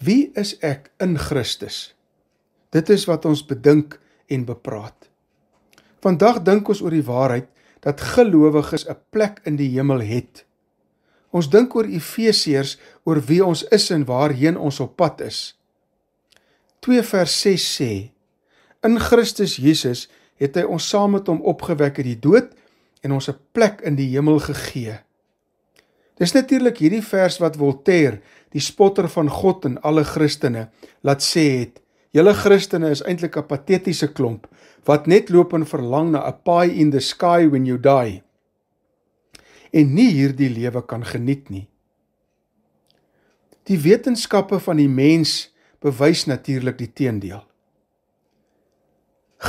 Wie is ek in Christus? Dit is wat ons bedink en bepraat. Vandag dink ons oor die waarheid dat gelowiges 'n plek in die hemel het. Ons dink oor Efesiërs oor wie ons is en waarheen ons op pad is. 2 vers 6 sê: In Christus Jesus het hy ons saam met hom opgewek uit die dood en ons 'n plek in die hemel gegee. Dis natuurlik hierdie vers wat Voltaire die spotter van God en alle Christene laat sê het: "Julle Christene is eintlik 'n patetiese klomp wat net loop en verlang na 'n pie in the sky when you die en nie hierdie lewe kan geniet nie." Die wetenskappe van die mens bewys natuurlik die teendeel.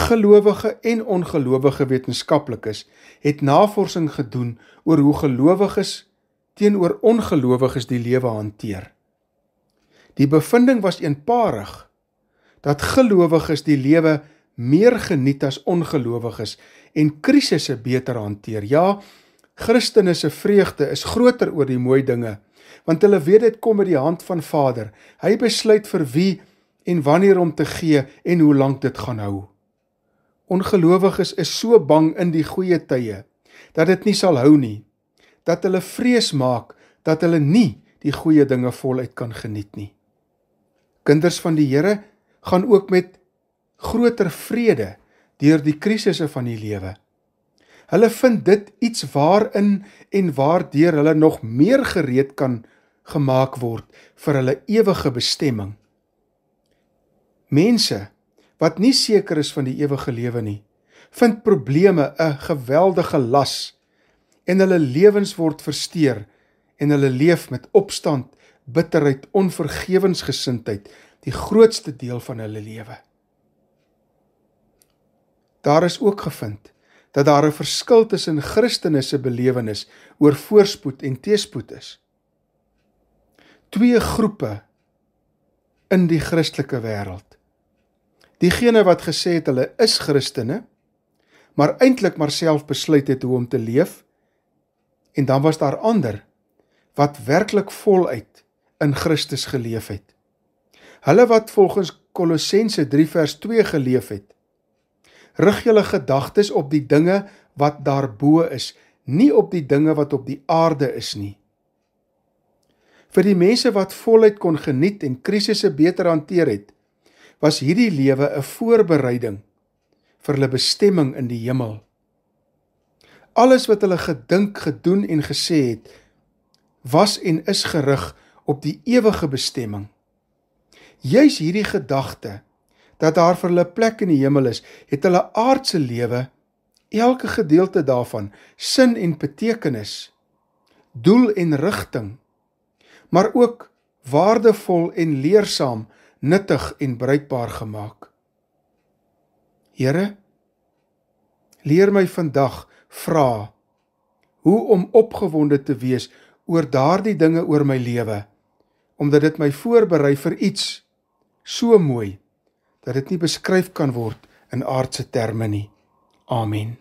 Gelowige en ongelowige wetenskaplikes het navorsing gedoen oor hoe gelowiges teenoor ongelowiges die lewe hanteer. Die bevinding was eenparig dat gelowiges die lewe meer geniet as ongelowiges en krisisse beter hanteer. Ja, Christene se vreugde is groter oor die mooi dinge want hulle weet dit kom uit die hand van Vader. Hy besluit vir wie en wanneer om te gee en hoe lank dit gaan hou. Ongelowiges is so bang in die goeie tye dat dit nie sal hou nie. Dat hulle vrees maak dat hulle nie die goeie dinge voluit kan geniet nie. Kinders van die Here gaan ook met groter vrede deur die krisisse van die lewe. Hulle vind dit iets waarin en waardeur hulle nog meer gereed kan gemaak word vir hulle ewige bestemming. Mense wat nie seker is van die ewige lewe nie, vind probleme 'n geweldige las en hulle lewens word versteur en hulle leef met opstand bitterheid, onvergewensgesindheid die grootste deel van hulle lewe. Daar is ook gevind dat daar 'n verskil tussen Christene se belewenis oor voorspoed en teespoed is. Twee groepe in die Christelike wêreld. Diegene wat gesê het hulle is Christene, maar eintlik maar self besluit het hoe om te leef en dan was daar ander wat werklik voluit in Christus geleef het. Hulle wat volgens Kolossense 3 vers 2 geleef het, rig julle gedagtes op die dinge wat daarbo is, nie op die dinge wat op die aarde is nie. Vir die mense wat voluit kon geniet en krisisse beter hanteer het, was hierdie lewe 'n voorbereiding vir hulle bestemming in die hemel. Alles wat hulle gedink, gedoen en gesê het, was en is gerig op die ewige bestemming. Juis hierdie gedagte dat daar vir hulle plek in die hemel is, het hulle aardse lewe, elke gedeelte daarvan, sin en betekenis, doel en rigting, maar ook waardevol en leersaam, nuttig en bruikbaar gemaak. Here, leer my vandag vra hoe om opgewonde te wees oor daardie dinge oor my lewe omdat dit my voorberei vir iets so mooi dat dit nie beskryf kan word in aardse terme nie. Amen.